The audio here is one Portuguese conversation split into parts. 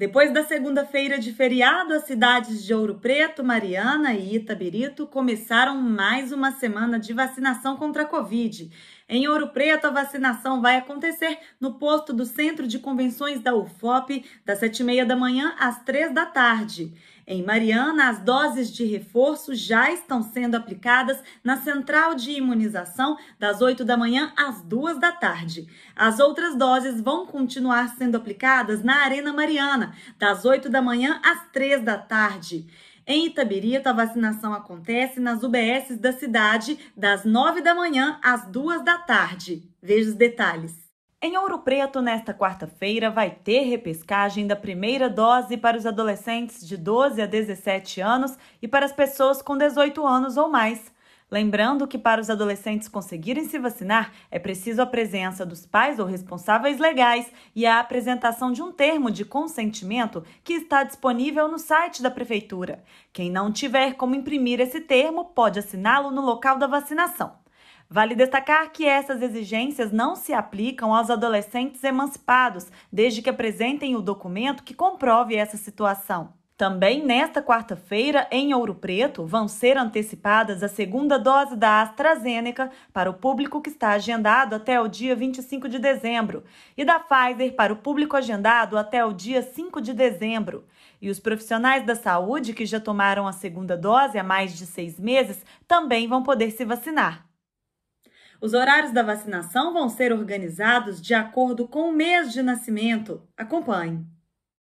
Depois da segunda-feira de feriado, as cidades de Ouro Preto, Mariana e Itabirito começaram mais uma semana de vacinação contra a Covid. Em Ouro Preto, a vacinação vai acontecer no posto do Centro de Convenções da UFOP, das 7h30 da manhã às 3 da tarde. Em Mariana, as doses de reforço já estão sendo aplicadas na central de imunização das 8 da manhã às 2 da tarde. As outras doses vão continuar sendo aplicadas na Arena Mariana, das 8 da manhã às 3 da tarde. Em Itabirito, a vacinação acontece nas UBSs da cidade, das 9 da manhã às 2 da tarde. Veja os detalhes. Em Ouro Preto, nesta quarta-feira, vai ter repescagem da primeira dose para os adolescentes de 12 a 17 anos e para as pessoas com 18 anos ou mais. Lembrando que para os adolescentes conseguirem se vacinar, é preciso a presença dos pais ou responsáveis legais e a apresentação de um termo de consentimento que está disponível no site da prefeitura. Quem não tiver como imprimir esse termo pode assiná-lo no local da vacinação. Vale destacar que essas exigências não se aplicam aos adolescentes emancipados, desde que apresentem o documento que comprove essa situação. Também nesta quarta-feira, em Ouro Preto, vão ser antecipadas a segunda dose da AstraZeneca para o público que está agendado até o dia 25 de dezembro e da Pfizer para o público agendado até o dia 5 de dezembro. E os profissionais da saúde que já tomaram a segunda dose há mais de seis meses também vão poder se vacinar. Os horários da vacinação vão ser organizados de acordo com o mês de nascimento. Acompanhe.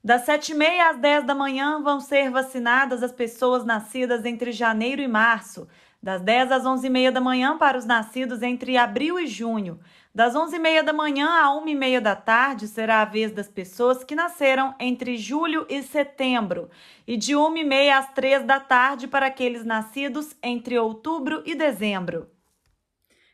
Das 7h30 às 10 da manhã vão ser vacinadas as pessoas nascidas entre janeiro e março, das 10 às 11h30 da manhã para os nascidos entre abril e junho. Das 11h30 da manhã à 1h30 da tarde será a vez das pessoas que nasceram entre julho e setembro. E de 1h30 às 3 da tarde para aqueles nascidos entre outubro e dezembro.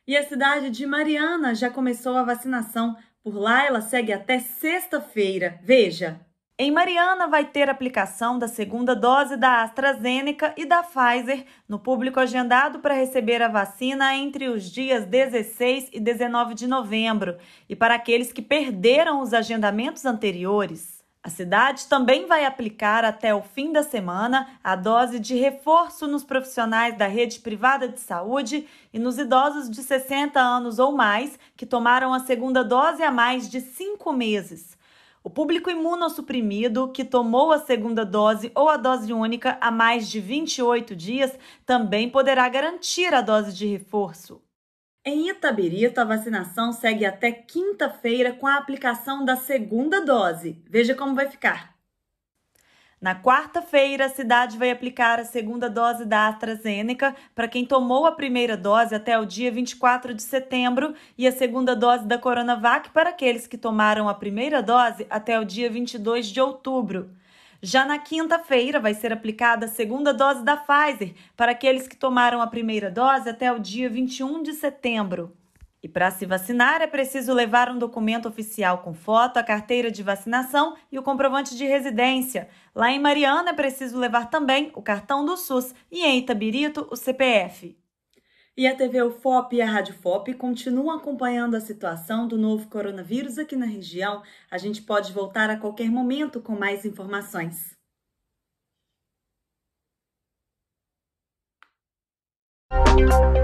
E a cidade de Mariana já começou a vacinação. Por lá, ela segue até sexta-feira. Veja! Em Mariana, vai ter aplicação da segunda dose da AstraZeneca e da Pfizer no público agendado para receber a vacina entre os dias 16 e 19 de novembro. E para aqueles que perderam os agendamentos anteriores, a cidade também vai aplicar até o fim da semana a dose de reforço nos profissionais da rede privada de saúde e nos idosos de 60 anos ou mais que tomaram a segunda dose há mais de cinco meses. O público imunossuprimido que tomou a segunda dose ou a dose única há mais de 28 dias também poderá garantir a dose de reforço. Em Itabirito, a vacinação segue até quinta-feira com a aplicação da segunda dose. Veja como vai ficar. Na quarta-feira, a cidade vai aplicar a segunda dose da AstraZeneca para quem tomou a primeira dose até o dia 24 de setembro e a segunda dose da Coronavac para aqueles que tomaram a primeira dose até o dia 22 de outubro. Já na quinta-feira vai ser aplicada a segunda dose da Pfizer para aqueles que tomaram a primeira dose até o dia 21 de setembro. E para se vacinar é preciso levar um documento oficial com foto, a carteira de vacinação e o comprovante de residência. Lá em Mariana é preciso levar também o cartão do SUS e em Itabirito o CPF. E a TV UFOP e a Rádio FOP continuam acompanhando a situação do novo coronavírus aqui na região. A gente pode voltar a qualquer momento com mais informações. Música